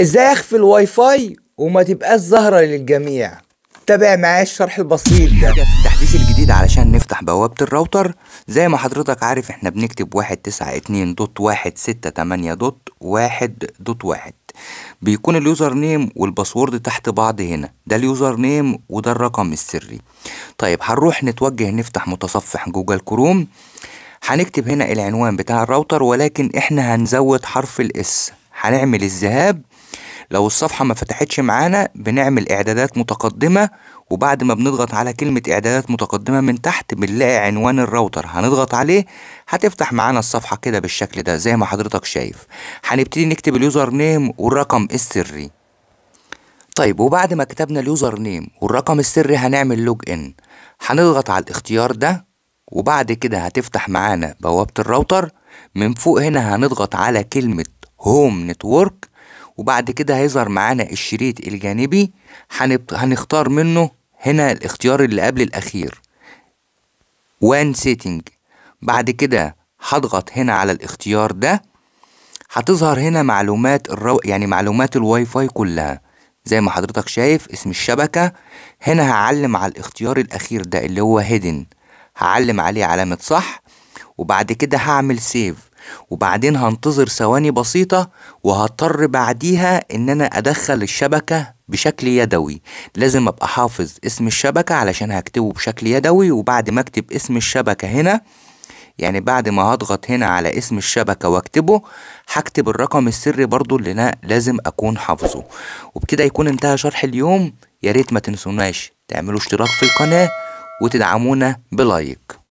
ازاي اخفي الواي فاي وما تبقاش ظاهره للجميع تابع معايا الشرح البسيط ده في التحديث الجديد علشان نفتح بوابه الراوتر زي ما حضرتك عارف احنا بنكتب واحد تسعة اتنين دوت واحد ستة تمانية دوت واحد دوت واحد بيكون اليوزر نيم والباسورد تحت بعض هنا ده اليوزر نيم وده الرقم السري طيب هنروح نتوجه نفتح متصفح جوجل كروم هنكتب هنا العنوان بتاع الراوتر ولكن احنا هنزود حرف الاس هنعمل الذهاب لو الصفحة ما فتحتش معانا بنعمل إعدادات متقدمة وبعد ما بنضغط على كلمة إعدادات متقدمة من تحت بنلاقي عنوان الراوتر هنضغط عليه هتفتح معانا الصفحة كده بالشكل ده زي ما حضرتك شايف هنبتدي نكتب اليوزر نيم والرقم السري طيب وبعد ما كتبنا اليوزر نيم والرقم السري هنعمل لوج إن هنضغط على الاختيار ده وبعد كده هتفتح معانا بوابة الراوتر من فوق هنا هنضغط على كلمة هوم نتورك وبعد كده هيظهر معانا الشريط الجانبي هنختار منه هنا الاختيار اللي قبل الأخير وان سيتنج بعد كده هضغط هنا على الاختيار ده هتظهر هنا معلومات الرو... يعني معلومات الواي فاي كلها زي ما حضرتك شايف اسم الشبكة هنا هعلم على الاختيار الأخير ده اللي هو هيدن هعلم عليه علامة صح وبعد كده هعمل سيف وبعدين هنتظر ثواني بسيطة وهضطر بعديها إن أنا أدخل الشبكة بشكل يدوي لازم أبقى حافظ اسم الشبكة علشان هكتبه بشكل يدوي وبعد ما أكتب اسم الشبكة هنا يعني بعد ما هضغط هنا على اسم الشبكة واكتبه هكتب الرقم السري برضو اللي أنا لازم أكون حافظه وبكده يكون انتهى شرح اليوم ياريت ما تنسوناش تعملوا اشتراك في القناة وتدعمونا بلايك